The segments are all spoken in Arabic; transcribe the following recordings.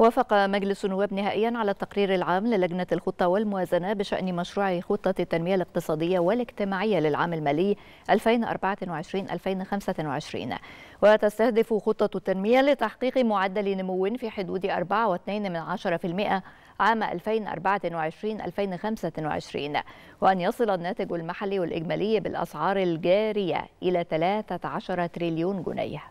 وافق مجلس النواب نهائيا على التقرير العام للجنة الخطة والموازنة بشأن مشروع خطة التنمية الاقتصادية والاجتماعية للعام المالي 2024-2025 وتستهدف خطة التنمية لتحقيق معدل نمو في حدود 4.2% عام 2024-2025 وأن يصل الناتج المحلي والإجمالي بالأسعار الجارية إلى 13 تريليون جنيه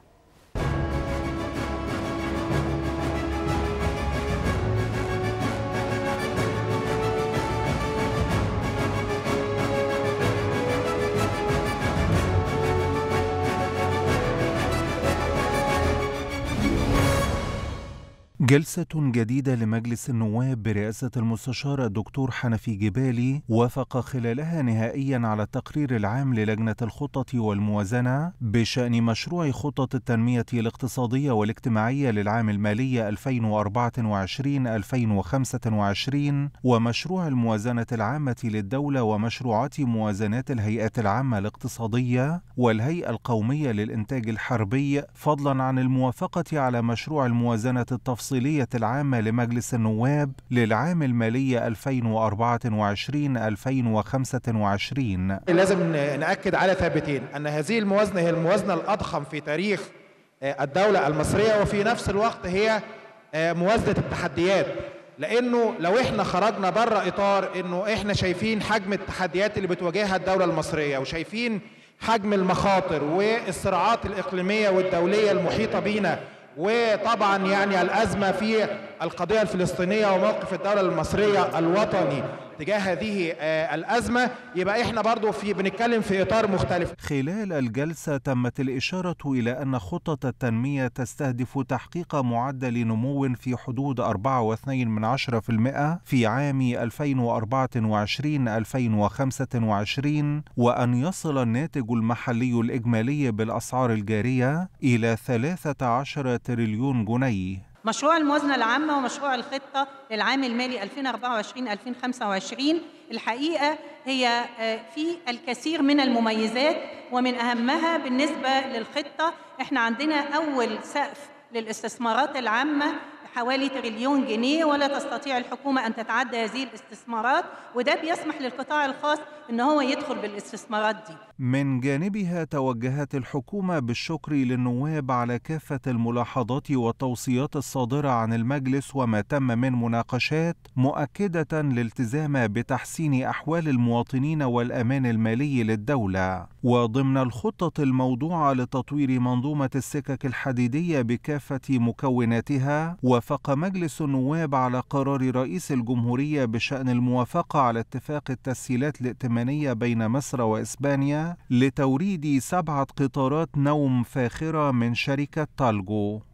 جلسة جديدة لمجلس النواب برئاسة المستشار الدكتور حنفي جبالي وافق خلالها نهائيا على التقرير العام للجنة الخطط والموازنة بشأن مشروع خطط التنمية الاقتصادية والاجتماعية للعام المالي 2024-2025 ومشروع الموازنة العامة للدولة ومشروعات موازنات الهيئات العامة الاقتصادية والهيئة القومية للإنتاج الحربي فضلا عن الموافقة على مشروع الموازنة التفصيلية التفصيلية العامة لمجلس النواب للعام المالي 2024-2025 لازم نأكد على ثابتين أن هذه الموازنة هي الموازنة الأضخم في تاريخ آه، الدولة المصرية وفي نفس الوقت هي آه، موازنة التحديات لأنه لو إحنا خرجنا بره إطار إنه إحنا شايفين حجم التحديات اللي بتواجهها الدولة المصرية وشايفين حجم المخاطر والصراعات الإقليمية والدولية المحيطة بينا وطبعا يعني الأزمة في القضية الفلسطينية وموقف الدولة المصرية الوطني تجاه هذه آه، الأزمة يبقى إحنا برضو في بنتكلم في إطار مختلف خلال الجلسة تمت الإشارة إلى أن خطة التنمية تستهدف تحقيق معدل نمو في حدود 4.2% في عام 2024-2025 وأن يصل الناتج المحلي الإجمالي بالأسعار الجارية إلى 13 تريليون جنيه مشروع الموازنة العامة ومشروع الخطة للعام المالي 2024-2025 الحقيقة هي آه، في الكثير من المميزات ومن أهمها بالنسبة للخطة احنا عندنا أول سقف للاستثمارات العامة حوالي تريليون جنيه ولا تستطيع الحكومة أن تتعدى هذه الاستثمارات وده بيسمح للقطاع الخاص أن هو يدخل بالاستثمارات دي من جانبها توجهت الحكومة بالشكر للنواب على كافة الملاحظات والتوصيات الصادرة عن المجلس وما تم من مناقشات مؤكدة الالتزام بتحسين أحوال المواطنين والأمان المالي للدولة وضمن الخطة الموضوعة لتطوير منظومة السكك الحديدية بكافة مكوناتها و وافق مجلس النواب على قرار رئيس الجمهورية بشأن الموافقة على اتفاق التسهيلات الائتمانية بين مصر وإسبانيا لتوريد سبعة قطارات نوم فاخرة من شركة تالجو